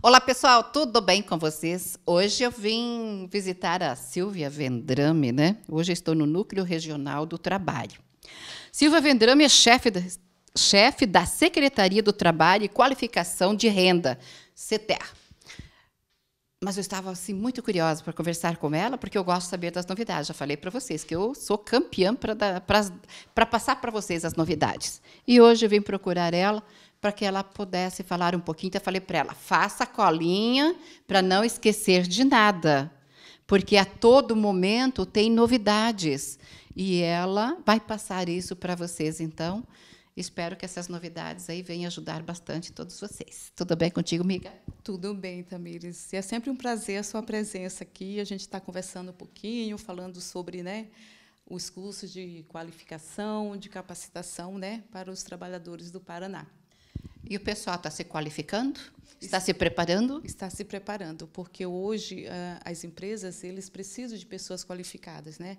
Olá, pessoal, tudo bem com vocês? Hoje eu vim visitar a Silvia Vendrame, né? Hoje estou no Núcleo Regional do Trabalho. Silvia Vendrame é chefe chefe da Secretaria do Trabalho e Qualificação de Renda, CETER mas eu estava assim muito curiosa para conversar com ela, porque eu gosto de saber das novidades. Já falei para vocês que eu sou campeã para passar para vocês as novidades. E hoje eu vim procurar ela para que ela pudesse falar um pouquinho. Então, eu falei para ela: faça a colinha para não esquecer de nada, porque a todo momento tem novidades. E ela vai passar isso para vocês, então. Espero que essas novidades aí venham ajudar bastante todos vocês. Tudo bem contigo, Miga? Tudo bem, Tamires. É sempre um prazer a sua presença aqui. A gente está conversando um pouquinho, falando sobre né, os cursos de qualificação, de capacitação né, para os trabalhadores do Paraná. E o pessoal está se qualificando? Está se preparando? Está se preparando, porque hoje ah, as empresas eles precisam de pessoas qualificadas, né?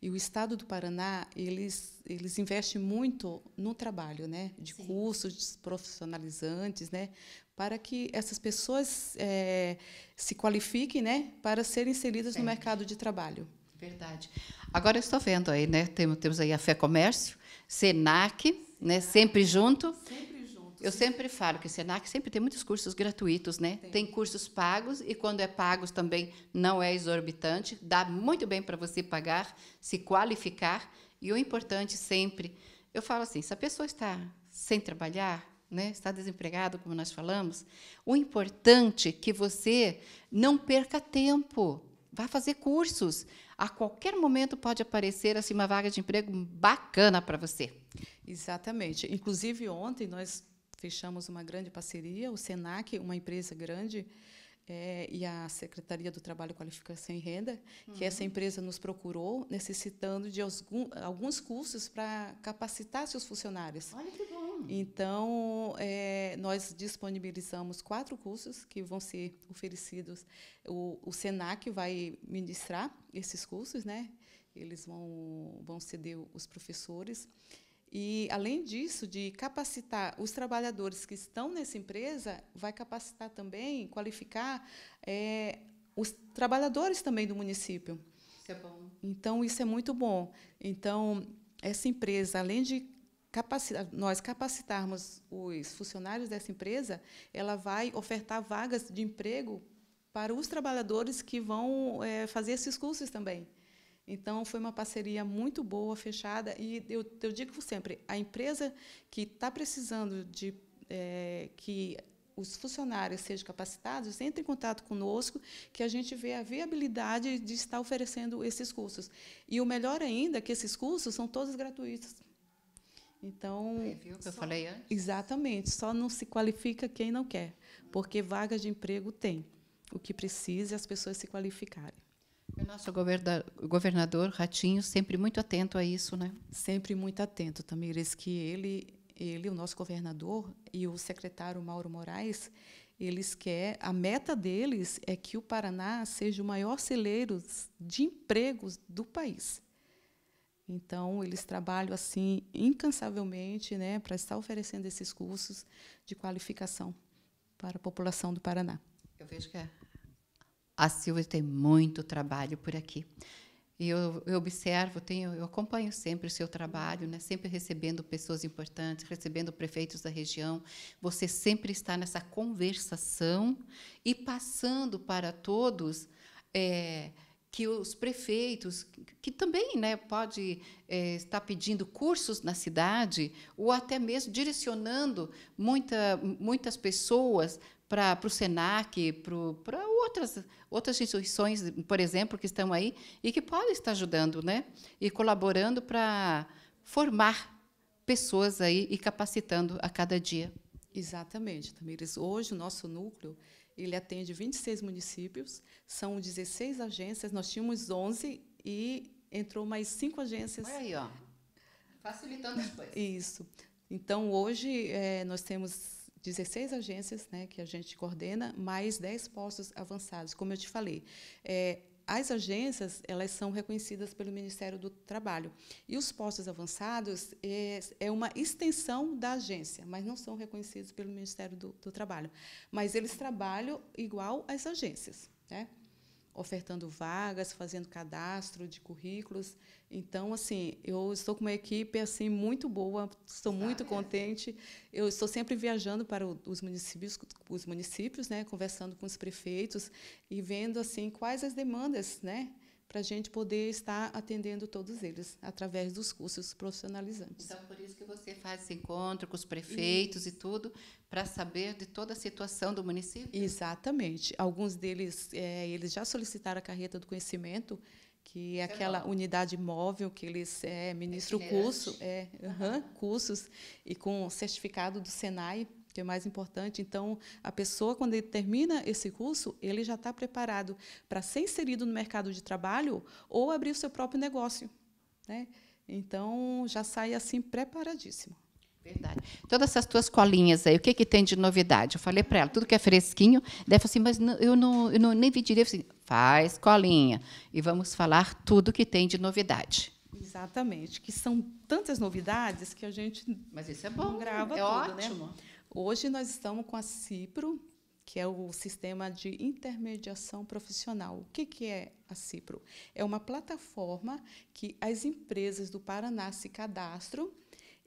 E o Estado do Paraná eles eles investem muito no trabalho, né? De Sim. cursos profissionalizantes, né? Para que essas pessoas é, se qualifiquem, né? Para serem inseridas Sim. no mercado de trabalho. Verdade. Agora estou vendo aí, né? Temos, temos aí a Fé Comércio, Senac, né? Sempre junto. Sempre eu sempre falo que o Senac sempre tem muitos cursos gratuitos, né? Tem. tem cursos pagos e quando é pagos também não é exorbitante, dá muito bem para você pagar, se qualificar e o importante sempre, eu falo assim, se a pessoa está sem trabalhar, né, está desempregado, como nós falamos, o importante é que você não perca tempo, vá fazer cursos. A qualquer momento pode aparecer assim uma vaga de emprego bacana para você. Exatamente. Inclusive ontem nós fechamos uma grande parceria, o Senac, uma empresa grande, é, e a Secretaria do Trabalho, Qualificação e Renda, uhum. que essa uhum. empresa nos procurou, necessitando de algum, alguns cursos para capacitar seus funcionários. Olha que bom! Então, é, nós disponibilizamos quatro cursos que vão ser oferecidos. O, o SENAC vai ministrar esses cursos, né? eles vão, vão ceder os professores. E, além disso, de capacitar os trabalhadores que estão nessa empresa, vai capacitar também, qualificar é, os trabalhadores também do município. Isso é bom. Então, isso é muito bom. Então, essa empresa, além de capacitar, nós capacitarmos os funcionários dessa empresa, ela vai ofertar vagas de emprego para os trabalhadores que vão é, fazer esses cursos também. Então, foi uma parceria muito boa, fechada. E eu, eu digo sempre: a empresa que está precisando de é, que os funcionários sejam capacitados, entre em contato conosco, que a gente vê a viabilidade de estar oferecendo esses cursos. E o melhor ainda é que esses cursos são todos gratuitos. Então, viu que só, eu falei antes? Exatamente, só não se qualifica quem não quer, porque vagas de emprego tem. O que precisa é as pessoas se qualificarem. O nosso governador Ratinho sempre muito atento a isso, né? Sempre muito atento, Tamires, que ele, ele, o nosso governador e o secretário Mauro Moraes, eles quer a meta deles é que o Paraná seja o maior celeiro de empregos do país. Então eles trabalham assim incansavelmente, né, para estar oferecendo esses cursos de qualificação para a população do Paraná. Eu vejo que é a Silvia tem muito trabalho por aqui. E eu, eu observo, tenho, eu acompanho sempre o seu trabalho, né? sempre recebendo pessoas importantes, recebendo prefeitos da região. Você sempre está nessa conversação e passando para todos é, que os prefeitos, que também né, pode é, estar pedindo cursos na cidade, ou até mesmo direcionando muita, muitas pessoas para o SENAC, para outras, outras instituições, por exemplo, que estão aí e que podem estar ajudando né, e colaborando para formar pessoas aí e capacitando a cada dia. Exatamente, Tamires. Hoje, o nosso núcleo ele atende 26 municípios, são 16 agências, nós tínhamos 11 e entrou mais cinco agências. Olha aí, ó. facilitando as coisas. Isso. Então, hoje, é, nós temos 16 agências né, que a gente coordena, mais 10 postos avançados. Como eu te falei, é, as agências elas são reconhecidas pelo Ministério do Trabalho e os postos avançados é, é uma extensão da agência, mas não são reconhecidos pelo Ministério do, do Trabalho. Mas eles trabalham igual às agências, né? ofertando vagas, fazendo cadastro de currículos. Então, assim, eu estou com uma equipe assim muito boa, estou muito é. contente. Eu estou sempre viajando para os municípios, os municípios, né, conversando com os prefeitos e vendo assim quais as demandas, né? para a gente poder estar atendendo todos eles através dos cursos profissionalizantes. Então, por isso que você faz esse encontro com os prefeitos e, e tudo, para saber de toda a situação do município? Exatamente. Alguns deles é, eles já solicitaram a carreta do conhecimento, que é, é aquela unidade móvel que eles é, ministram o curso, é, uhum, cursos, e com certificado do SENAI que é mais importante. Então, a pessoa, quando ele termina esse curso, ele já está preparado para ser inserido no mercado de trabalho ou abrir o seu próprio negócio. Né? Então, já sai assim preparadíssimo. Verdade. Todas essas tuas colinhas aí, o que, que tem de novidade? Eu falei para ela, tudo que é fresquinho, deve assim, mas eu, não, eu não nem vi direito. Assim, faz colinha e vamos falar tudo que tem de novidade. Exatamente, que são tantas novidades que a gente mas isso é bom, grava é tudo, né? ótimo. né? Hoje nós estamos com a CIPRO, que é o Sistema de Intermediação Profissional. O que, que é a CIPRO? É uma plataforma que as empresas do Paraná se cadastram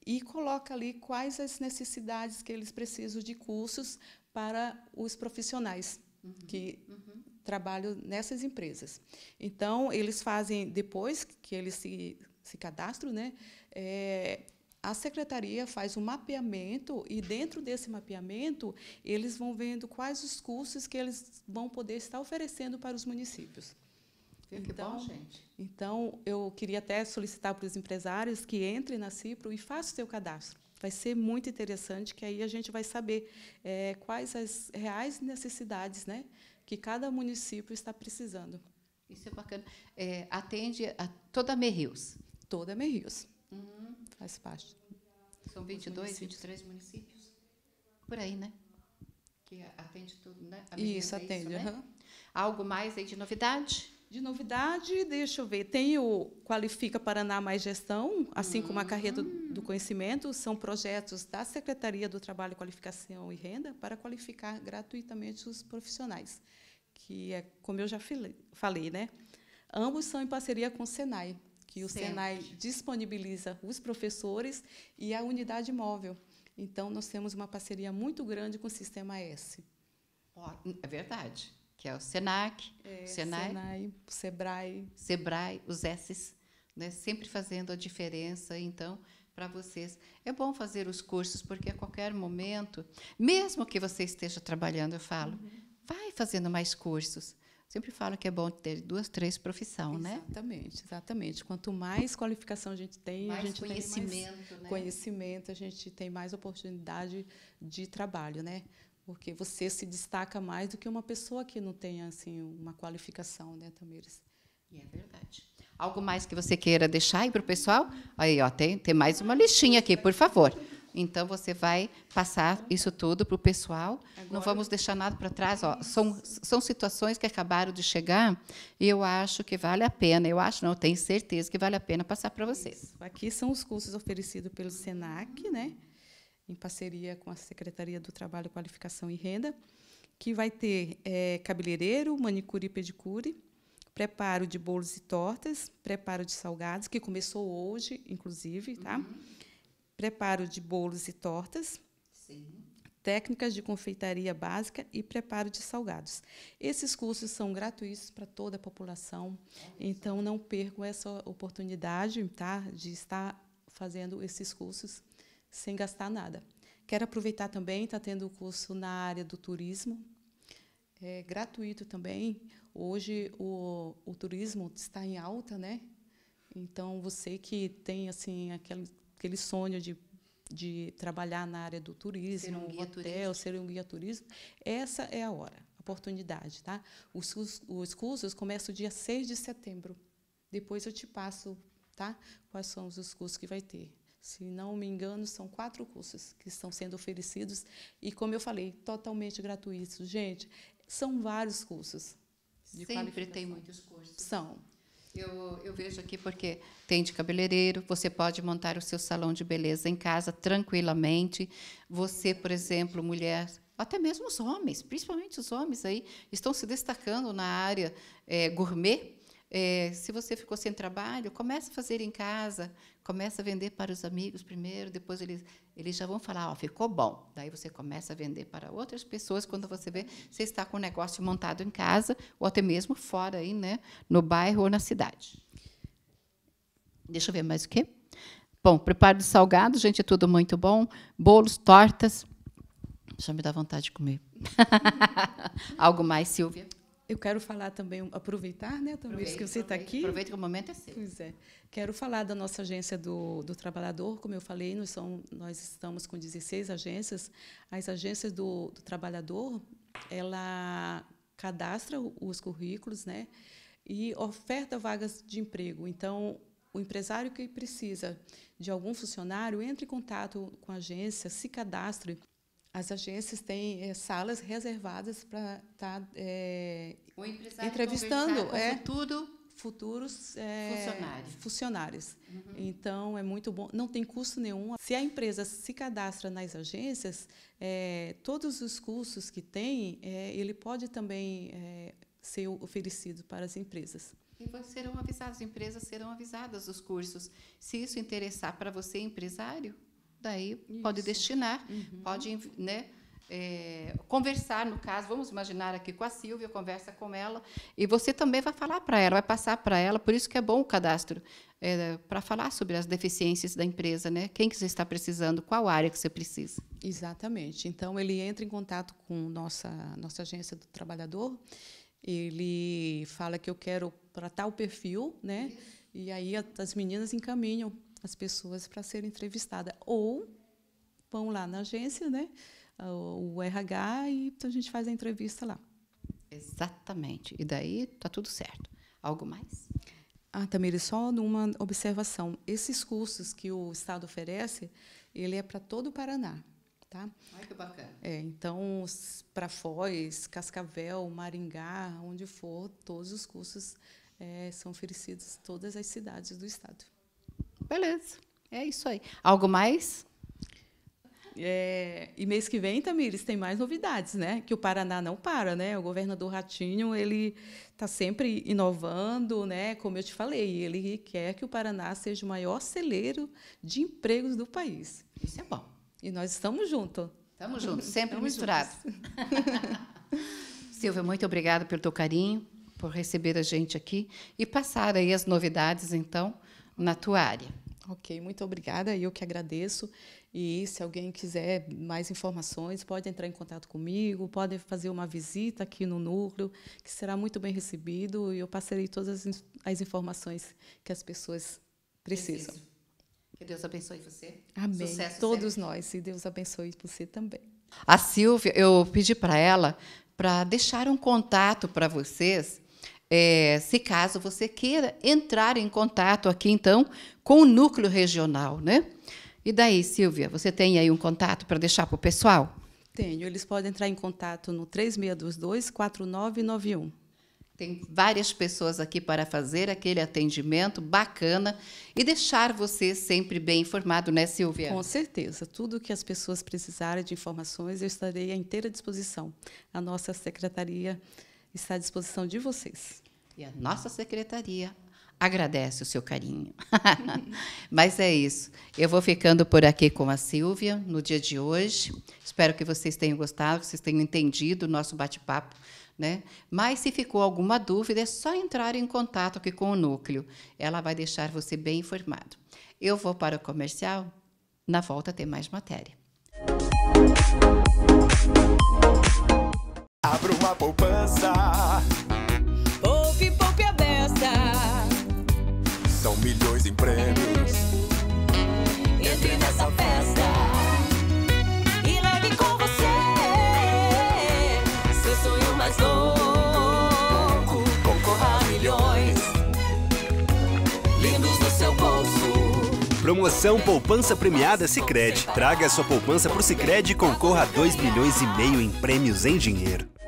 e coloca ali quais as necessidades que eles precisam de cursos para os profissionais uhum, que uhum. trabalham nessas empresas. Então, eles fazem, depois que eles se, se cadastram, né, é, a secretaria faz um mapeamento e dentro desse mapeamento eles vão vendo quais os cursos que eles vão poder estar oferecendo para os municípios. É então, bom, então, eu queria até solicitar para os empresários que entrem na Cipro e façam o seu cadastro. Vai ser muito interessante, que aí a gente vai saber é, quais as reais necessidades né, que cada município está precisando. Isso é bacana. É, atende a toda a Merrios? Toda a Merrios. Uhum faz parte. São 22, 23 municípios? Por aí, né? Que atende tudo, né? isso, atende. Isso, né? Uhum. Algo mais aí de novidade? De novidade, deixa eu ver, tem o Qualifica Paraná Mais Gestão, assim como a Carreira do, hum. do Conhecimento, são projetos da Secretaria do Trabalho, Qualificação e Renda para qualificar gratuitamente os profissionais, que é como eu já falei, né? Ambos são em parceria com o Senai, que o Sempre. Senai disponibiliza os professores e a unidade móvel. Então, nós temos uma parceria muito grande com o Sistema S. É verdade, que é o SENAC, é, Senai, Senai, o SEBRAE. SEBRAE, os S's, né? sempre fazendo a diferença, então, para vocês. É bom fazer os cursos, porque a qualquer momento, mesmo que você esteja trabalhando, eu falo, uhum. vai fazendo mais cursos. Sempre falo que é bom ter duas, três profissão, exatamente, né? Exatamente, exatamente. Quanto mais qualificação a gente tem, mais a gente conhecimento, tem mais né? conhecimento, a gente tem mais oportunidade de trabalho, né? Porque você se destaca mais do que uma pessoa que não tem assim uma qualificação, né, Tamires? E é verdade. Algo mais que você queira deixar aí para o pessoal? Aí, ó, tem, tem mais uma listinha aqui, por favor. Então você vai passar isso tudo para o pessoal. Agora, Não vamos deixar nada para trás. Ó, são, são situações que acabaram de chegar e eu acho que vale a pena. Eu acho, não, eu tenho certeza que vale a pena passar para vocês. Isso. Aqui são os cursos oferecidos pelo Senac, né, em parceria com a Secretaria do Trabalho, Qualificação e Renda, que vai ter é, cabeleireiro, manicure e pedicure, preparo de bolos e tortas, preparo de salgados, que começou hoje, inclusive, tá? Uhum preparo de bolos e tortas. Sim. Técnicas de confeitaria básica e preparo de salgados. Esses cursos são gratuitos para toda a população, é então não percam essa oportunidade tá, de estar fazendo esses cursos sem gastar nada. Quero aproveitar também, está tendo o curso na área do turismo, é gratuito também. Hoje o, o turismo está em alta, né? Então você que tem assim aquele aquele sonho de, de trabalhar na área do turismo, ser um hotel, turismo. ser um guia turismo, essa é a hora, a oportunidade. Tá? Os, os, cursos começam dia 6 de setembro. Depois eu te passo tá? quais são os cursos que vai ter. Se não me engano, são quatro cursos que estão sendo oferecidos e, como eu falei, totalmente gratuitos. Gente, são vários cursos. Sempre tem muitos cursos. São. Eu, eu, vejo aqui porque tem de cabeleireiro, você pode montar o seu salão de beleza em casa tranquilamente. Você, por exemplo, mulher, até mesmo os homens, principalmente os homens aí, estão se destacando na área é, gourmet. É, se você ficou sem trabalho, começa a fazer em casa, começa a vender para os amigos primeiro, depois eles, eles já vão falar, ó, oh, ficou bom. Daí você começa a vender para outras pessoas quando você vê você está com o um negócio montado em casa ou até mesmo fora aí, né, no bairro ou na cidade. Deixa eu ver mais o quê? Bom, preparo de salgado, gente, é tudo muito bom. Bolos, tortas. Já me dá vontade de comer. Algo mais, Silvia? Eu quero falar também, aproveitar, né, também que você está aqui. Aproveita que o momento é seu. Pois é. Quero falar da nossa agência do, do trabalhador. Como eu falei, nós, são, nós estamos com 16 agências. As agências do, do trabalhador, ela cadastra os currículos, né, e oferta vagas de emprego. Então, o empresário que precisa de algum funcionário, entre em contato com a agência, se cadastre, as agências têm é, salas reservadas para estar tá, é, entrevistando é, futuro, futuros eh, funcionários. funcionários. Uhum. Então, é muito bom. Não tem custo nenhum. Se a empresa se cadastra nas agências, todos os cursos que tem, ele pode também ser oferecido para as empresas. E serão avisadas, As empresas serão avisadas dos cursos. Se isso interessar para você, empresário, daí Isso. pode destinar, uhum. pode né, é, conversar, no caso, vamos imaginar aqui com a Silvia, conversa com ela, e você também vai falar para ela, vai passar para ela, por isso que é bom o cadastro, é, eh, para falar sobre as deficiências da empresa, né? quem que você está precisando, qual área que você precisa. Exatamente. Então, ele entra em contato com nossa, nossa agência do trabalhador, ele fala que eu quero para tal perfil, né? e aí as meninas encaminham as pessoas para serem entrevistadas. Ou vão lá na agência, né, o RH, e a gente faz a entrevista lá. Exatamente. E daí está tudo certo. Algo mais? Ah, Tamir, só numa observação. Esses cursos que o Estado oferece, ele é para todo o Paraná. Tá? Ai, que bacana. É, então, para Foz, Cascavel, Maringá, onde for, todos os cursos é, são oferecidos em todas as cidades do Estado. Beleza, é isso aí. Algo mais? É, e mês que vem, Tamires, tem mais novidades, né? Que o Paraná não para, né? O governador Ratinho, ele está sempre inovando, né? Como eu te falei, ele quer que o Paraná seja o maior celeiro de empregos do país. Isso é bom. E nós estamos juntos. Estamos juntos, sempre estamos misturados. Silvia, muito obrigada pelo teu carinho, por receber a gente aqui e passar aí as novidades, então, na tua área. Ok, muito obrigada. Eu que agradeço. E se alguém quiser mais informações, pode entrar em contato comigo, pode fazer uma visita aqui no núcleo, que será muito bem recebido. E eu passarei todas as, as informações que as pessoas precisam. Preciso. Que Deus abençoe você. Amém. Sucesso Todos sempre. nós. E Deus abençoe você também. A Silvia, eu pedi para ela para deixar um contato para vocês é, se caso você queira entrar em contato aqui, então, com o núcleo regional, né? E daí, Silvia, você tem aí um contato para deixar para o pessoal? Tenho. Eles podem entrar em contato no 3622-4991. Tem várias pessoas aqui para fazer aquele atendimento bacana e deixar você sempre bem informado, né, Silvia? Com certeza. Tudo que as pessoas precisarem de informações, eu estarei à inteira disposição. A nossa secretaria está à disposição de vocês. E a nossa secretaria agradece o seu carinho. Mas é isso. Eu vou ficando por aqui com a Silvia no dia de hoje. Espero que vocês tenham gostado, que vocês tenham entendido o nosso bate-papo. Né? Mas se ficou alguma dúvida, é só entrar em contato aqui com o núcleo. Ela vai deixar você bem informado. Eu vou para o comercial. Na volta tem mais matéria. Abra uma poupança milhões em prêmios. Entre nessa festa e leve com você seu sonho mais louco. Concorra a milhões lindos no seu bolso. Promoção Poupança Premiada Sicredi. Traga sua poupança pro Sicredi e concorra a 2 milhões e meio em prêmios em dinheiro.